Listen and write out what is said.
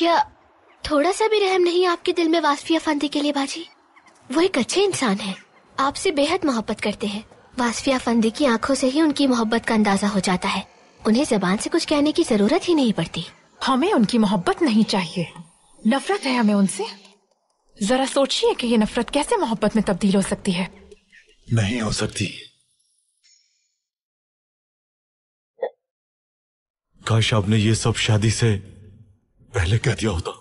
क्या थोड़ा सा भी रहम नहीं आपके दिल में वासफिया फंदी के लिए बाजी वो एक अच्छे इंसान है आपसे बेहद मोहब्बत करते हैं वासफिया फंदी की आंखों से ही उनकी मोहब्बत का अंदाजा हो जाता है उन्हें जबान से कुछ कहने की जरूरत ही नहीं पड़ती हमें उनकी मोहब्बत नहीं चाहिए नफरत है हमें उनसे जरा सोचिए कि ये नफरत कैसे मोहब्बत में तब्दील हो सकती है नहीं हो सकती काश आपने ये सब शादी से पहले कह दिया होता